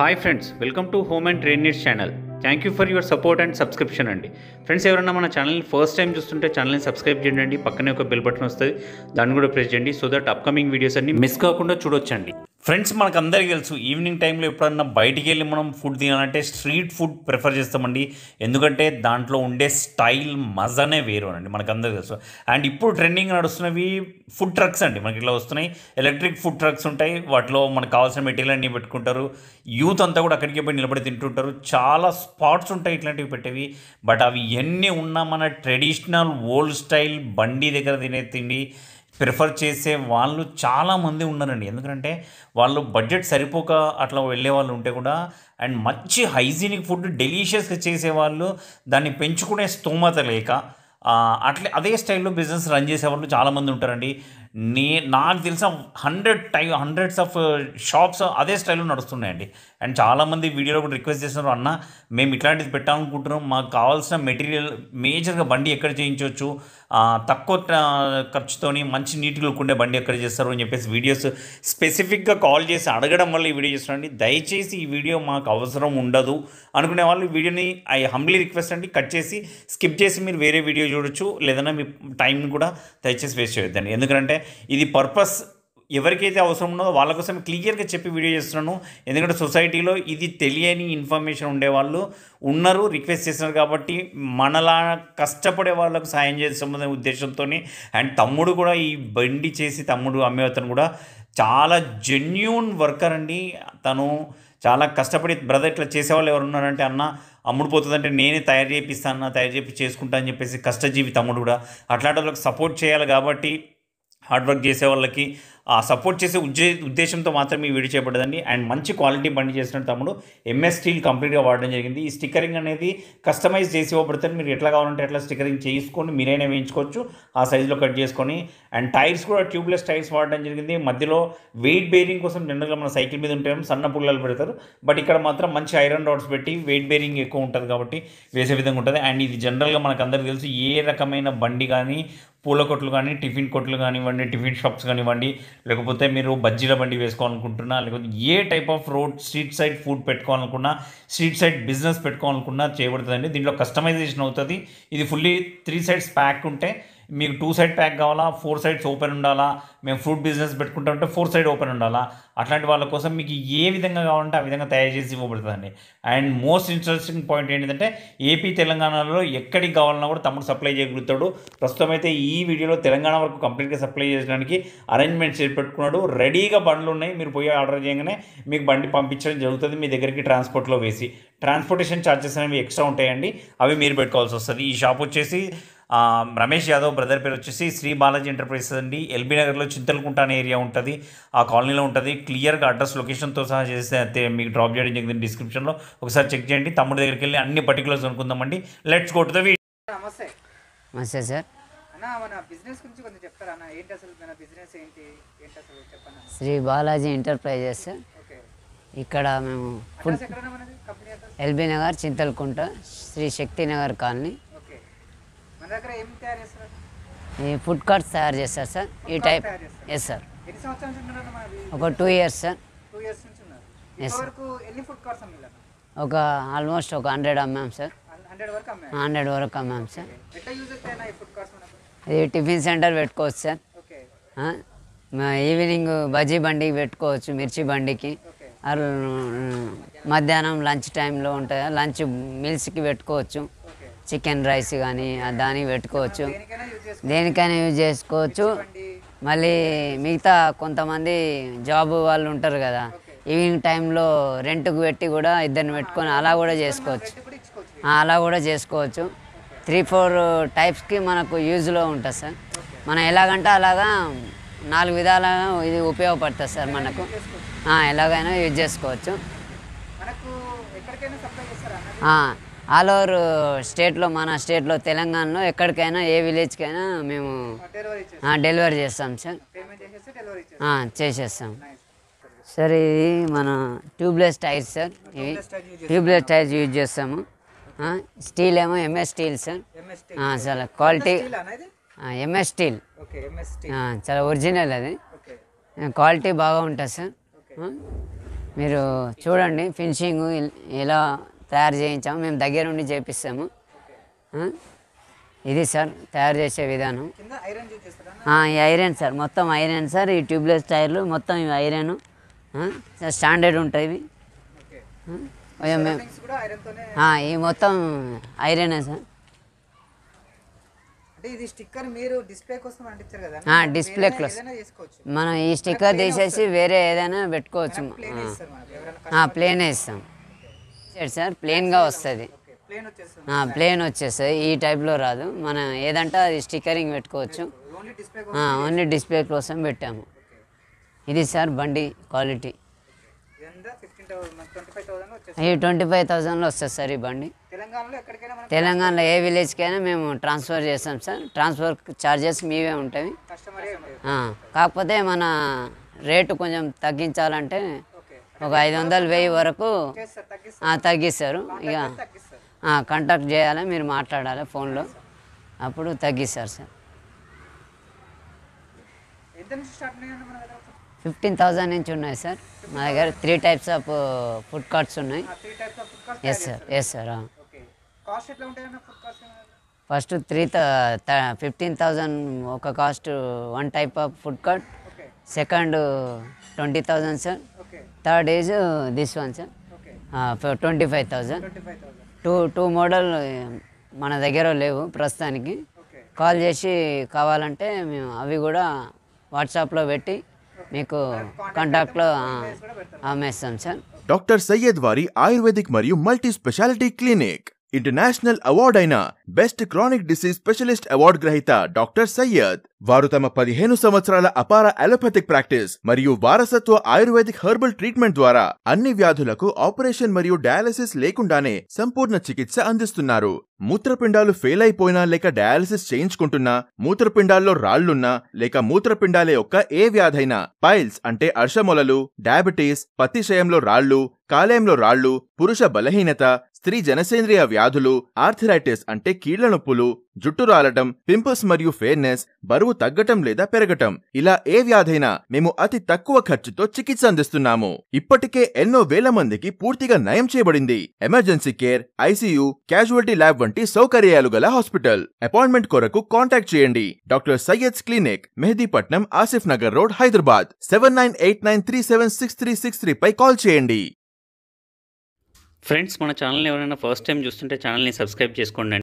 hi friends welcome to home and trainers channel thank you for your support and subscription అండి friends ఎవరైనా మన ఛానల్ని first time చూస్తుంటే ఛానల్ని సబ్స్క్రైబ్ చేయండి పక్కనే ఒక బెల్ బటన్ వస్తుంది దాన్ని కూడా ప్రెస్ చేయండి సో దట్ అప్కమింగ్ వీడియోస్ అన్ని మిస్ కాకుండా చూడొచ్చండి ఫ్రెండ్స్ మనకు అందరికీ తెలుసు ఈవినింగ్ టైంలో ఎప్పుడన్నా బయటికి వెళ్ళి మనం ఫుడ్ తినాలంటే స్ట్రీట్ ఫుడ్ ప్రిఫర్ చేస్తామండి ఎందుకంటే దాంట్లో ఉండే స్టైల్ మజానే వేరు అండి అందరికీ తెలుసు అండ్ ఇప్పుడు ట్రెండింగ్ నడుస్తున్నవి ఫుడ్ ట్రక్స్ అండి మనకి ఇట్లా వస్తున్నాయి ఎలక్ట్రిక్ ఫుడ్ ట్రక్స్ ఉంటాయి వాటిలో మనకు కావాల్సిన మెటీరియల్ అన్నీ పెట్టుకుంటారు యూత్ అంతా కూడా అక్కడికి పోయి నిలబడి తింటుంటారు చాలా స్పాట్స్ ఉంటాయి ఇట్లాంటివి పెట్టేవి బట్ అవి ఎన్ని ఉన్నా మన ట్రెడిషనల్ ఓల్డ్ స్టైల్ బండి దగ్గర తినే తిండి ప్రిఫర్ చేసే వాళ్ళు చాలామంది ఉన్నారండి ఎందుకంటే వాళ్ళు బడ్జెట్ సరిపోక అట్లా వెళ్ళే వాళ్ళు ఉంటే కూడా అండ్ మంచి హైజీనిక్ ఫుడ్ డెలీషియస్గా చేసేవాళ్ళు దాన్ని పెంచుకునే స్తోమత లేక అట్లే అదే స్టైల్లో బిజినెస్ రన్ చేసేవాళ్ళు చాలామంది ఉంటారండి నే నాకు తెలిసిన hundred to hundreds of uh, shops అదే స్టైల్లో నడుస్తున్నాయండి అండ్ చాలామంది వీడియోలో కూడా రిక్వెస్ట్ చేస్తున్నారు అన్న మేము ఇట్లాంటిది పెట్టాలనుకుంటున్నాం మాకు కావాల్సిన మెటీరియల్ మేజర్గా బండి ఎక్కడ చేయించవచ్చు తక్కువ ఖర్చుతోని మంచి నీటిలో ఉండే బండి ఎక్కడ చేస్తారు అని చెప్పేసి వీడియోస్ స్పెసిఫిక్గా కాల్ చేసి అడగడం వల్ల ఈ వీడియో చేస్తున్నాండి దయచేసి ఈ వీడియో మాకు అవసరం ఉండదు అనుకునే వాళ్ళు వీడియోని ఐ హంబ్లీ రిక్వెస్ట్ అండి కట్ చేసి స్కిప్ చేసి మీరు వేరే వీడియో చూడొచ్చు లేదన్నా మీ టైంని కూడా దయచేసి వేస్ట్ చేయొద్దండి ఎందుకంటే ఇది పర్పస్ ఎవరికైతే అవసరం ఉన్నదో వాళ్ళ కోసం క్లియర్గా చెప్పి వీడియో చేస్తున్నాను ఎందుకంటే సొసైటీలో ఇది తెలియని ఇన్ఫర్మేషన్ ఉండేవాళ్ళు ఉన్నారు రిక్వెస్ట్ చేస్తున్నారు కాబట్టి మనలా కష్టపడే వాళ్ళకు సాయం చేస్తామనే ఉద్దేశంతో అండ్ తమ్ముడు కూడా ఈ బండి చేసి తమ్ముడు అమ్మేవతను కూడా చాలా జెన్యున్ వర్కర్ అండి తను చాలా కష్టపడి బ్రదర్ ఇట్లా చేసేవాళ్ళు ఎవరు ఉన్నారంటే అన్న పోతుందంటే నేనే తయారు చేపిస్తాను తయారు చేపి చేసుకుంటా అని చెప్పేసి కష్టజీవి తమ్ముడు కూడా అట్లాంటి వాళ్ళకి సపోర్ట్ చేయాలి కాబట్టి హార్డ్ వర్క్ చేసే వాళ్ళకి ఆ సపోర్ట్ చేసే ఉద్దే ఉద్దేశంతో మాత్రమే ఈ వీడియో చేపడదండి అండ్ మంచి క్వాలిటీ బండి చేసిన తమ్ముడు ఎంఎస్ స్టీల్ కంప్లీట్గా వాడడం జరిగింది ఈ స్టిక్కరింగ్ అనేది కస్టమైజ్ చేసి ఇవ్వబడుతుంది మీరు ఎట్లా కావాలంటే ఎట్లా స్టిక్కరింగ్ చేసుకొని మీరైనా వేయించుకోవచ్చు ఆ సైజులో కట్ చేసుకొని అండ్ టైర్స్ కూడా ట్యూబ్లెస్ టైర్స్ వాడడం జరిగింది మధ్యలో వెయిట్ బేరింగ్ కోసం జనరల్గా మన సైకిల్ మీద ఉంటే సన్న పుల్లలు పెడతారు బట్ ఇక్కడ మాత్రం మంచి ఐరన్ రాడ్స్ పెట్టి వెయిట్ బేరింగ్ ఎక్కువ ఉంటుంది కాబట్టి వేసే విధంగా ఉంటుంది అండ్ ఇది జనరల్గా మనకు అందరికీ తెలుసు ఏ రకమైన బండి కానీ పూల కొట్లు కానీ టిఫిన్ కొట్లు కానివ్వండి టిఫిన్ షాప్స్ కానివ్వండి లేకపోతే మీరు బజ్జీల బండి వేసుకోవాలనుకుంటున్నా లేకపోతే a type of road street side food పెట్టుకోవాలనుకున్నా స్ట్రీట్ సైడ్ బిజినెస్ పెట్టుకోవాలనుకున్నా చేయబడుతుందండి దీంట్లో కస్టమైజేషన్ అవుతుంది ఇది ఫుల్లీ త్రీ సైడ్స్ ప్యాక్ ఉంటే మీకు టూ సైడ్ ప్యాక్ కావాలా ఫోర్ సైడ్స్ ఓపెన్ ఉండాలా మేము ఫ్రూట్ బిజినెస్ పెట్టుకుంటామంటే ఫోర్ సైడ్ ఓపెన్ ఉండాలా అట్లాంటి వాళ్ళ కోసం మీకు ఏ విధంగా కావాలంటే ఆ విధంగా తయారు చేసి ఇవ్వబడుతుందండి అండ్ మోస్ట్ ఇంట్రెస్టింగ్ పాయింట్ ఏంటంటే ఏపీ తెలంగాణలో ఎక్కడికి కావాలన్నా కూడా తమ్ముడు సప్లై చేయగలుగుతాడు ప్రస్తుతం అయితే ఈ వీడియోలో తెలంగాణ వరకు కంప్లీట్గా సప్లై చేయడానికి అరేంజ్మెంట్స్ పెట్టుకున్నాడు రెడీగా బండ్లు ఉన్నాయి మీరు పోయి ఆర్డర్ చేయగానే మీకు బండి పంపించడం జరుగుతుంది మీ దగ్గరికి ట్రాన్స్పోర్ట్లో వేసి ట్రాన్స్పోర్టేషన్ ఛార్జెస్ అనేవి ఎక్స్ట్రా ఉంటాయండి అవి మీరు పెట్టుకోవాల్సి వస్తుంది ఈ షాప్ వచ్చేసి రమేష్ యాదవ్ బ్రదర్ పేరు వచ్చేసి శ్రీ బాలాజీ ఎంటర్ప్రైజెస్ అండి ఎల్బీ నగర్లో చింతలకుంట అనే ఏరియా ఉంటుంది ఆ కాలనీలో ఉంటుంది క్లియర్గా అడ్రస్ లొకేషన్తో సహా చేస్తే మీకు డ్రాప్ చేయడం జరిగింది డిస్క్రిప్షన్లో ఒకసారి చెక్ చేయండి తమ్ముడి దగ్గరికి వెళ్ళి అన్ని పర్టికులర్స్ అనుకుందామండి లెట్స్ గో టు ద నమస్తే నమస్తే సార్ బిజినెస్ గురించి కొంచెం చెప్తారా ఏంటి అసలు బిజినెస్ ఏంటి ఏంటి అసలు చెప్పండి శ్రీ బాలాజీ ఎంటర్ప్రైజెస్ ఇక్కడ మేము ఎల్బీ నగర్ చింతలకుంట శ్రీ శక్తి నగర్ కాలనీ ఈ ఫుడ్ కార్ట్స్ తయారు చేస్తారు సార్ ఈ టైప్ ఎస్ సార్ ఒక టూ ఇయర్స్ సార్ ఒక ఆల్మోస్ట్ ఒక హండ్రెడ్ అమ్మాం సార్ హండ్రెడ్ వరకు అమ్మాం సార్ ఇది టిఫిన్ సెంటర్ పెట్టుకోవచ్చు సార్ మా ఈవినింగ్ బజ్జీ బండికి పెట్టుకోవచ్చు మిర్చి బండికి మధ్యాహ్నం లంచ్ టైంలో ఉంటుంది లంచ్ మీల్స్కి పెట్టుకోవచ్చు చికెన్ రైస్ కానీ దాన్ని పెట్టుకోవచ్చు దేనికైనా యూజ్ చేసుకోవచ్చు మళ్ళీ మిగతా కొంతమంది జాబ్ వాళ్ళు ఉంటారు కదా ఈవినింగ్ టైంలో రెంట్కు పెట్టి కూడా ఇద్దరిని పెట్టుకొని అలా కూడా చేసుకోవచ్చు అలా కూడా చేసుకోవచ్చు త్రీ ఫోర్ టైప్స్కి మనకు యూజ్లో ఉంటుంది సార్ మనం ఎలాగంటే అలాగా నాలుగు విధాలుగా ఇది ఉపయోగపడుతుంది సార్ మనకు ఎలాగైనా యూజ్ చేసుకోవచ్చు ఆల్ ఓవర్ స్టేట్లో మన స్టేట్లో తెలంగాణలో ఎక్కడికైనా ఏ విలేజ్కైనా మేము డెలివరీ చేస్తాం సార్ చేసేస్తాం సార్ ఇది మన ట్యూబ్లెస్ టైర్స్ సార్ ఇవి ట్యూబ్లెస్ టైర్స్ యూజ్ చేస్తాము స్టీల్ ఏమో ఎంఎస్ స్టీల్ సార్ చాలా క్వాలిటీ ఎంఎస్ స్టీల్ చాలా ఒరిజినల్ అది క్వాలిటీ బాగా ఉంటుంది సార్ మీరు చూడండి ఫినిషింగ్ ఎలా తయారు చేయించాము మేము దగ్గరుండి చేపిస్తాము ఇది సార్ తయారు చేసే విధానం ఈ ఐరన్ సార్ మొత్తం ఐరన్ సార్ ఈ ట్యూబ్లెస్ టైర్లు మొత్తం ఇవి ఐరన్ స్టాండర్డ్ ఉంటాయి ఈ మొత్తం ఐరనే సార్ డిస్ప్లే క్లోజ్ మనం ఈ స్టిక్కర్ తీసేసి వేరే ఏదైనా పెట్టుకోవచ్చు ప్లేన్ వేస్తాం ఇచ్చాడు సార్ ప్లెయిన్గా వస్తుంది ప్లేన్ వచ్చేస్తుంది ఈ టైప్లో రాదు మనం ఏదంటే అది స్టిక్కరింగ్ పెట్టుకోవచ్చు ఓన్లీ డిస్ప్లే కోసం పెట్టాము ఇది సార్ బండి క్వాలిటీ ఈ ట్వంటీ ఫైవ్ థౌజండ్లో వస్తుంది సార్ ఈ బండి తెలంగాణలో ఏ విలేజ్కైనా మేము ట్రాన్స్ఫర్ చేస్తాం సార్ ట్రాన్స్ఫర్ ఛార్జెస్ మీవే ఉంటాయి కాకపోతే మన రేటు కొంచెం తగ్గించాలంటే ఒక ఐదు వందలు వెయ్యి వరకు తగ్గిస్తారు ఇక కంటాక్ట్ చేయాలి మీరు మాట్లాడాలి ఫోన్లో అప్పుడు తగ్గిస్తారు సార్ ఫిఫ్టీన్ థౌజండ్ నుంచి ఉన్నాయి సార్ మా దగ్గర three types of food carts ఉన్నాయి yes sir yes sir first three fifteen thousand ఒక cost one type of food cart second twenty thousand sir third is this one sir twenty five thousand two two model మన దగ్గర లేవు ప్రస్తుతానికి call చేసి కావాలంటే మేము అవి కూడా వాట్సాప్లో పెట్టి మీకు కాంటాక్ట్లో అమ్మేస్తాం సార్ డాక్టర్ సయ్యద్ వారి ఆయుర్వేదిక్ మరియు multi speciality clinic international award అయిన best chronic disease specialist award గ్రహీత డాక్టర్ సయ్యద్ వారు తమ పదిహేను సంవత్సరాల అపార అలోపతిక్ ప్రాక్టీస్ మరియు వారసత్వ ఆయుర్వేదిక్ హెర్బల్ ట్రీట్మెంట్ ద్వారా అన్ని వ్యాధులకు ఆపరేషన్ మరియు డయాలసిస్ లేకుండానే సంపూర్ణ చికిత్స అందిస్తున్నారు మూత్రపిండాలు ఫెయిల్ అయిపోయినా లేక డయాలసిస్ చేయించుకుంటున్నా మూత్రపిండాల్లో రాళ్లున్నా లేక మూత్రపిండాలే యొక్క ఏ వ్యాధైనా పైల్స్ అంటే అర్షమొలలు డయాబెటీస్ పతిశయంలో రాళ్లు కాలేయంలో రాళ్లు పురుష బలహీనత స్త్రీ జనసేంద్రియ వ్యాధులు ఆర్థరైటిస్ అంటే కీళ్ల నొప్పులు జుట్టు రాలటం పింపుల్స్ మరియు ఫేర్నెస్ బరువు తగ్గటం లేదా పెరగటం ఇలా ఏ వ్యాధైనా మేము అతి తక్కువ ఖర్చుతో చికిత్స అందిస్తున్నాము ఇప్పటికే ఎన్నో వేల మందికి పూర్తిగా నయం చేయబడింది emergency care ICU casualty lab వంటి సౌకర్యాలు గల హాస్పిటల్ అపాయింట్మెంట్ కొరకు కాంటాక్ట్ చేయండి doctor Syed clinic Mehdipatnam Asif Nagar road Hyderabad seven nine eight nine three seven six three six three పై కాల్ చేయండి ఫ్రెండ్స్ మన ఛానల్ని ఎవరైనా ఫస్ట్ టైం చూస్తుంటే ఛానల్ని సబ్స్క్రైబ్ చేసుకోండి